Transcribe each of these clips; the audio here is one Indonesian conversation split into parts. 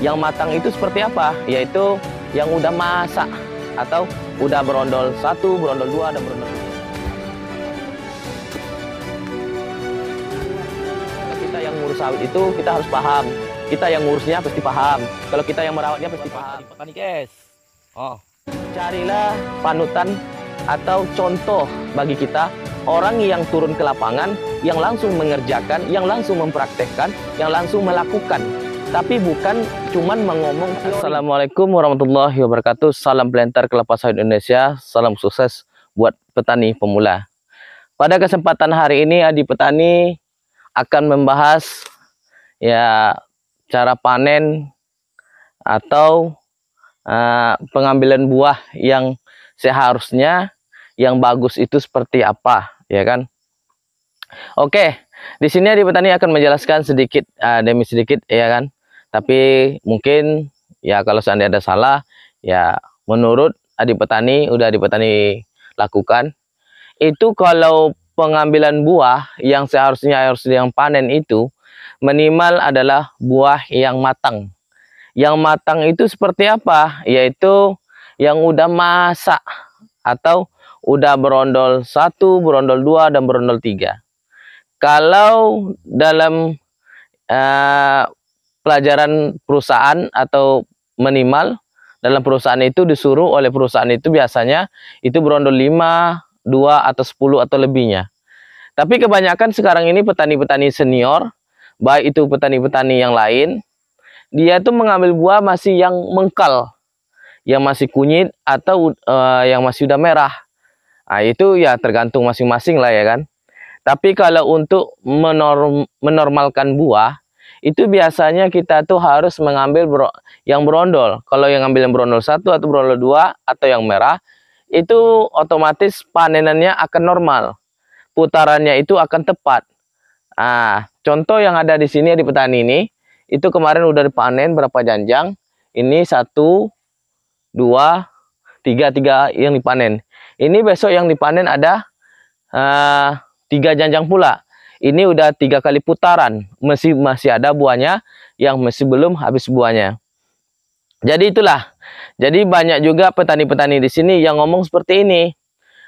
Yang matang itu seperti apa? Yaitu yang udah masak atau udah berondol satu, berondol dua, dan berondol tiga. Kita yang ngurus sawit itu kita harus paham. Kita yang ngurusnya pasti paham. Kalau kita yang merawatnya pasti paham. Petani guys. Oh. Carilah panutan atau contoh bagi kita orang yang turun ke lapangan, yang langsung mengerjakan, yang langsung mempraktekkan, yang langsung melakukan tapi bukan cuman mengomong Assalamualaikum warahmatullahi wabarakatuh salam pelantar kelapa sawit Indonesia salam sukses buat petani pemula pada kesempatan hari ini Adi Petani akan membahas ya cara panen atau uh, pengambilan buah yang seharusnya yang bagus itu seperti apa ya kan Oke di sini Adi Petani akan menjelaskan sedikit uh, demi sedikit ya kan tapi mungkin ya kalau seandainya ada salah ya menurut adik petani udah adik petani lakukan itu kalau pengambilan buah yang seharusnya harus yang panen itu minimal adalah buah yang matang yang matang itu seperti apa yaitu yang udah masak atau udah berondol satu, berondol dua, dan berondol tiga. Kalau dalam uh, pelajaran perusahaan atau minimal dalam perusahaan itu disuruh oleh perusahaan itu biasanya itu berondol 5, 2 atau 10 atau lebihnya. Tapi kebanyakan sekarang ini petani-petani senior, baik itu petani-petani yang lain, dia itu mengambil buah masih yang mengkal, yang masih kunyit atau uh, yang masih udah merah. Nah, itu ya tergantung masing-masing lah ya kan. Tapi kalau untuk menorm menormalkan buah, itu biasanya kita tuh harus mengambil bro, yang berondol. Kalau yang ambil yang berondol satu atau berondol dua atau yang merah, itu otomatis panenannya akan normal. Putarannya itu akan tepat. Ah, contoh yang ada di sini di petani ini, itu kemarin udah dipanen berapa janjang. Ini satu, dua, tiga, tiga yang dipanen. Ini besok yang dipanen ada uh, tiga janjang pula. Ini udah tiga kali putaran, masih masih ada buahnya yang masih belum habis buahnya. Jadi itulah. Jadi banyak juga petani-petani di sini yang ngomong seperti ini.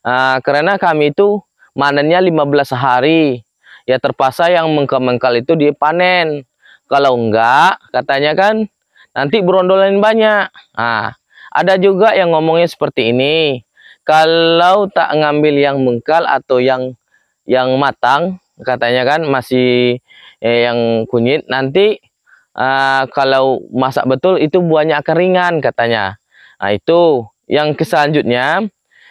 Uh, karena kami itu manennya 15 hari. Ya terpaksa yang mengkal-mengkal itu dipanen. Kalau enggak, katanya kan nanti berondolan banyak. Nah, ada juga yang ngomongnya seperti ini. Kalau tak ngambil yang mengkal atau yang yang matang, katanya kan masih eh, yang kunyit nanti uh, kalau masak betul itu buahnya akan ringan katanya nah itu yang selanjutnya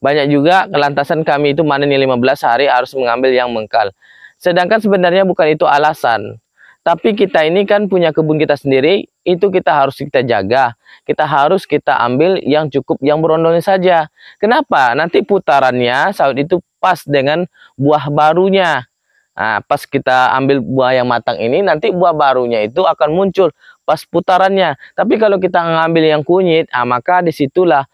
banyak juga kelantasan kami itu mana nih 15 hari harus mengambil yang mengkal sedangkan sebenarnya bukan itu alasan tapi kita ini kan punya kebun kita sendiri itu kita harus kita jaga kita harus kita ambil yang cukup yang berondongnya saja kenapa nanti putarannya sawit itu pas dengan buah barunya Nah, pas kita ambil buah yang matang ini, nanti buah barunya itu akan muncul pas putarannya. Tapi kalau kita ngambil yang kunyit, ah, maka disitulah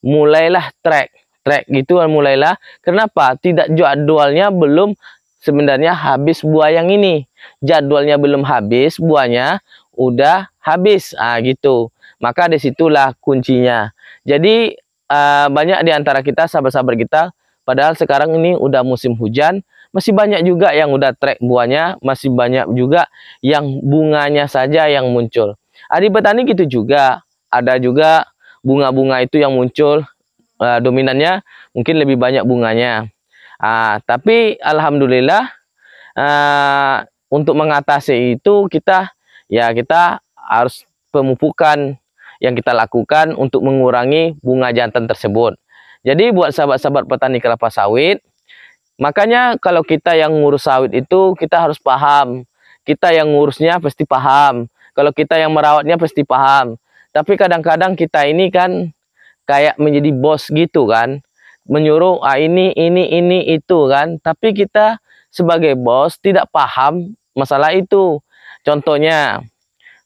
mulailah track. Track gitu mulailah. Kenapa? Tidak jadwalnya belum sebenarnya habis buah yang ini. Jadwalnya belum habis, buahnya udah habis. Ah, gitu. Maka disitulah kuncinya. Jadi, uh, banyak di antara kita, sahabat-sahabat kita, padahal sekarang ini udah musim hujan, masih banyak juga yang udah track buahnya, masih banyak juga yang bunganya saja yang muncul. Adi petani gitu juga, ada juga bunga-bunga itu yang muncul uh, dominannya mungkin lebih banyak bunganya. Uh, tapi alhamdulillah uh, untuk mengatasi itu kita ya kita harus pemupukan yang kita lakukan untuk mengurangi bunga jantan tersebut. Jadi buat sahabat-sahabat petani kelapa sawit Makanya kalau kita yang ngurus sawit itu kita harus paham. Kita yang ngurusnya pasti paham. Kalau kita yang merawatnya pasti paham. Tapi kadang-kadang kita ini kan kayak menjadi bos gitu kan. Menyuruh ah ini, ini, ini, itu kan. Tapi kita sebagai bos tidak paham masalah itu. Contohnya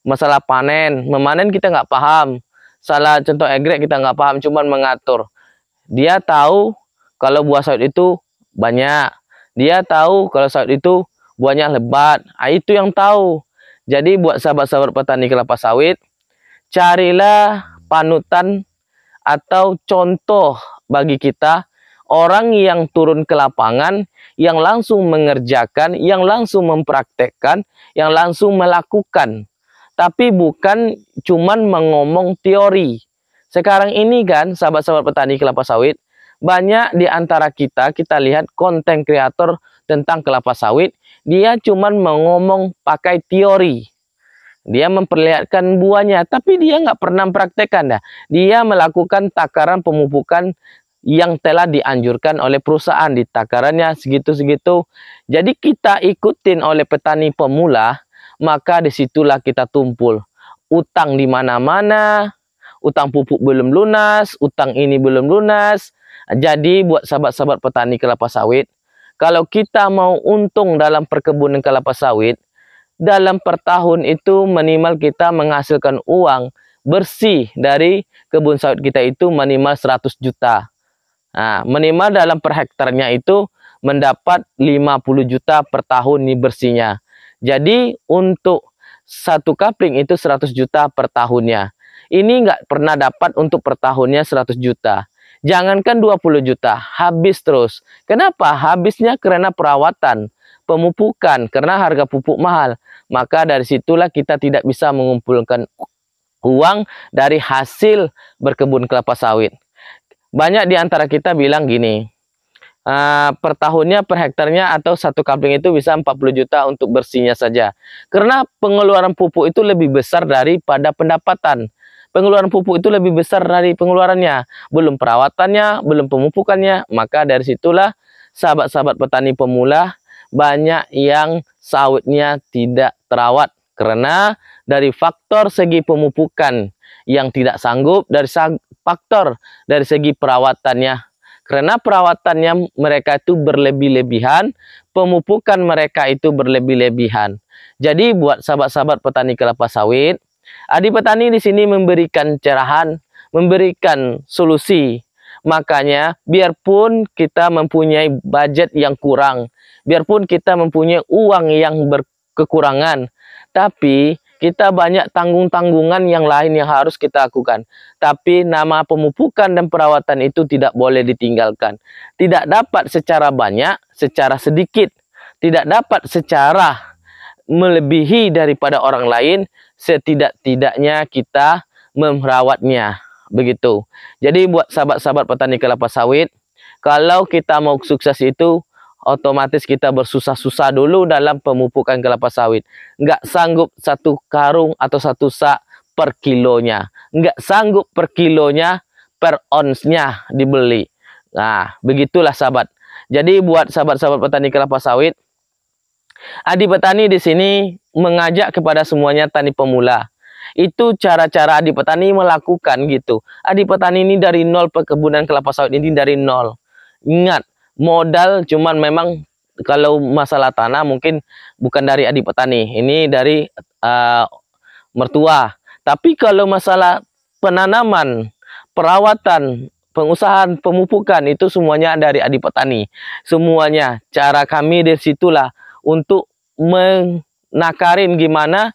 masalah panen. Memanen kita nggak paham. Salah contoh egrek kita nggak paham. Cuman mengatur. Dia tahu kalau buah sawit itu banyak. Dia tahu kalau sawit itu buahnya lebat. Nah, itu yang tahu. Jadi buat sahabat-sahabat petani kelapa sawit, carilah panutan atau contoh bagi kita orang yang turun ke lapangan, yang langsung mengerjakan, yang langsung mempraktekkan, yang langsung melakukan. Tapi bukan cuman mengomong teori. Sekarang ini kan sahabat-sahabat petani kelapa sawit, banyak di antara kita kita lihat konten kreator tentang kelapa sawit dia cuman mengomong pakai teori dia memperlihatkan buahnya tapi dia nggak pernah praktekkan dah dia melakukan takaran pemupukan yang telah dianjurkan oleh perusahaan di takarannya segitu-segitu jadi kita ikutin oleh petani pemula maka disitulah kita tumpul utang di mana-mana utang pupuk belum lunas utang ini belum lunas jadi buat sahabat-sahabat petani kelapa sawit, kalau kita mau untung dalam perkebunan kelapa sawit, dalam per tahun itu minimal kita menghasilkan uang bersih dari kebun sawit kita itu minimal 100 juta. Nah, minimal dalam per hektarnya itu mendapat 50 juta per tahun nih bersihnya. Jadi untuk satu kapling itu 100 juta per tahunnya. Ini nggak pernah dapat untuk per tahunnya 100 juta. Jangankan 20 juta, habis terus. Kenapa? Habisnya karena perawatan, pemupukan, karena harga pupuk mahal. Maka dari situlah kita tidak bisa mengumpulkan uang dari hasil berkebun kelapa sawit. Banyak di antara kita bilang gini, Uh, per tahunnya per hektarnya atau satu kambing itu bisa 40 juta untuk bersihnya saja. Karena pengeluaran pupuk itu lebih besar daripada pendapatan pengeluaran pupuk itu lebih besar dari pengeluarannya. Belum perawatannya, belum pemupukannya. Maka dari situlah sahabat-sahabat petani pemula banyak yang sawitnya tidak terawat. Karena dari faktor segi pemupukan yang tidak sanggup, dari faktor dari segi perawatannya. Karena perawatannya mereka itu berlebih-lebihan, pemupukan mereka itu berlebih-lebihan. Jadi buat sahabat-sahabat petani kelapa sawit, Adi petani di sini memberikan cerahan, memberikan solusi. Makanya biarpun kita mempunyai budget yang kurang, biarpun kita mempunyai uang yang berkekurangan, tapi kita banyak tanggung-tanggungan yang lain yang harus kita lakukan. Tapi nama pemupukan dan perawatan itu tidak boleh ditinggalkan. Tidak dapat secara banyak, secara sedikit. Tidak dapat secara melebihi daripada orang lain, setidak-tidaknya kita merawatnya begitu. Jadi buat sahabat-sahabat petani kelapa sawit, kalau kita mau sukses itu otomatis kita bersusah-susah dulu dalam pemupukan kelapa sawit. Nggak sanggup satu karung atau satu sak per kilonya. Nggak sanggup per kilonya, per onsnya dibeli. Nah, begitulah sahabat. Jadi buat sahabat-sahabat petani kelapa sawit, Adi petani di sini mengajak kepada semuanya tani pemula. Itu cara-cara Adi Petani melakukan gitu. Adi Petani ini dari nol perkebunan kelapa sawit ini dari nol. Ingat, modal cuman memang kalau masalah tanah mungkin bukan dari Adi Petani. Ini dari uh, mertua. Tapi kalau masalah penanaman, perawatan, pengusahaan, pemupukan itu semuanya dari Adi Petani. Semuanya cara kami dari situlah untuk meng nakarin gimana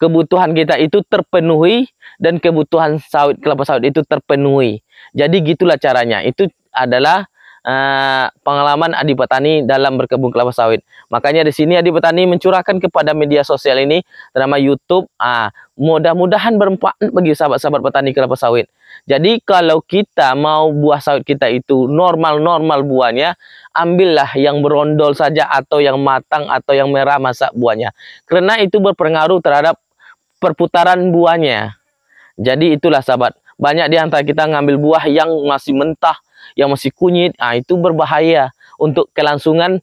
kebutuhan kita itu terpenuhi dan kebutuhan sawit kelapa sawit itu terpenuhi. Jadi gitulah caranya. Itu adalah Eh, pengalaman Adi Petani dalam berkebun kelapa sawit. Makanya di sini Adi Petani mencurahkan kepada media sosial ini terutama YouTube. Uh, mudah-mudahan bermanfaat bagi sahabat-sahabat petani kelapa sawit. Jadi kalau kita mau buah sawit kita itu normal-normal buahnya, ambillah yang berondol saja atau yang matang atau yang merah masak buahnya. Karena itu berpengaruh terhadap perputaran buahnya. Jadi itulah sahabat, banyak di antara kita ngambil buah yang masih mentah, yang masih kunyit, ah itu berbahaya untuk kelangsungan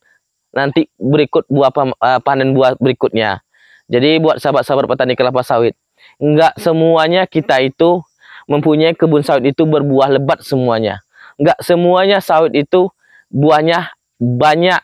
nanti berikut buah eh, panen buah berikutnya. Jadi buat sahabat-sahabat petani kelapa sawit, enggak semuanya kita itu mempunyai kebun sawit itu berbuah lebat semuanya. Enggak semuanya sawit itu buahnya banyak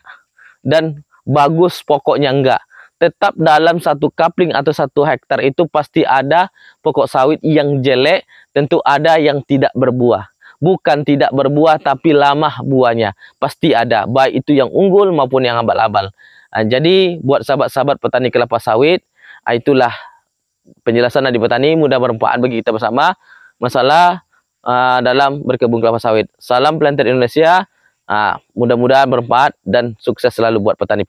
dan bagus pokoknya enggak. Tetap dalam satu kapling atau satu hektar itu pasti ada pokok sawit yang jelek, tentu ada yang tidak berbuah bukan tidak berbuah tapi lama buahnya. Pasti ada, baik itu yang unggul maupun yang abal-abal. Ah, jadi buat sahabat-sahabat petani kelapa sawit, ah, itulah penjelasan dari petani mudah bermanfaat bagi kita bersama masalah uh, dalam berkebun kelapa sawit. Salam planter Indonesia, uh, mudah-mudahan bermanfaat dan sukses selalu buat petani.